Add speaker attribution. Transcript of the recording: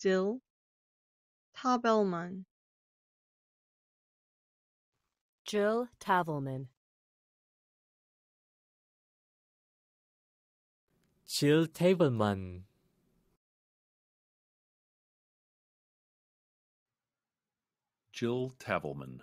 Speaker 1: Jill Tavelman. Jill Tavelman. Jill Tavelman. Jill Tavelman.